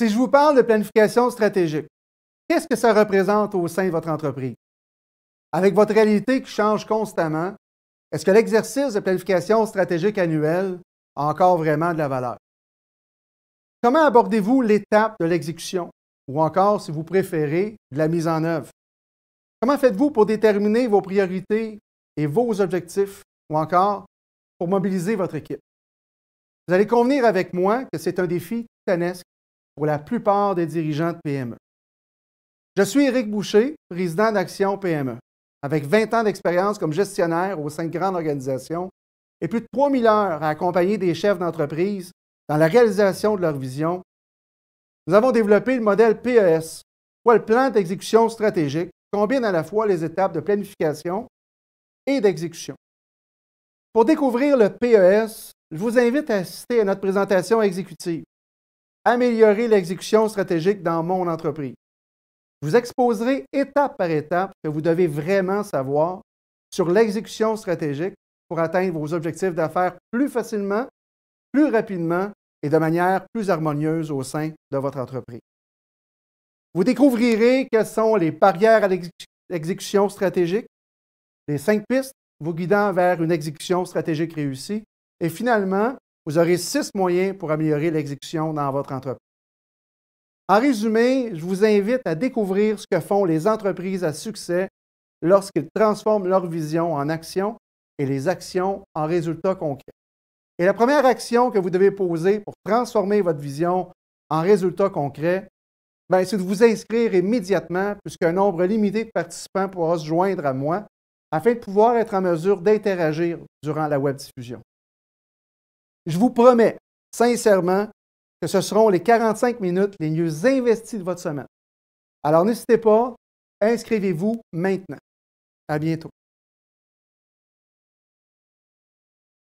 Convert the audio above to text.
Si je vous parle de planification stratégique, qu'est-ce que ça représente au sein de votre entreprise? Avec votre réalité qui change constamment, est-ce que l'exercice de planification stratégique annuelle a encore vraiment de la valeur? Comment abordez-vous l'étape de l'exécution ou encore, si vous préférez, de la mise en œuvre? Comment faites-vous pour déterminer vos priorités et vos objectifs ou encore pour mobiliser votre équipe? Vous allez convenir avec moi que c'est un défi titanesque pour la plupart des dirigeants de PME. Je suis Éric Boucher, président d'Action PME, avec 20 ans d'expérience comme gestionnaire au sein de grandes organisations et plus de 3000 heures à accompagner des chefs d'entreprise dans la réalisation de leur vision. Nous avons développé le modèle PES, ou le plan d'exécution stratégique qui combine à la fois les étapes de planification et d'exécution. Pour découvrir le PES, je vous invite à assister à notre présentation exécutive améliorer l'exécution stratégique dans mon entreprise. vous exposerez étape par étape ce que vous devez vraiment savoir sur l'exécution stratégique pour atteindre vos objectifs d'affaires plus facilement, plus rapidement et de manière plus harmonieuse au sein de votre entreprise. Vous découvrirez quelles sont les barrières à l'exécution stratégique, les cinq pistes vous guidant vers une exécution stratégique réussie et finalement vous aurez six moyens pour améliorer l'exécution dans votre entreprise. En résumé, je vous invite à découvrir ce que font les entreprises à succès lorsqu'elles transforment leur vision en action et les actions en résultats concrets. Et la première action que vous devez poser pour transformer votre vision en résultats concrets, ben, c'est de vous inscrire immédiatement puisqu'un nombre limité de participants pourra se joindre à moi afin de pouvoir être en mesure d'interagir durant la webdiffusion. Je vous promets sincèrement que ce seront les 45 minutes les mieux investies de votre semaine. Alors n'hésitez pas, inscrivez-vous maintenant. À bientôt.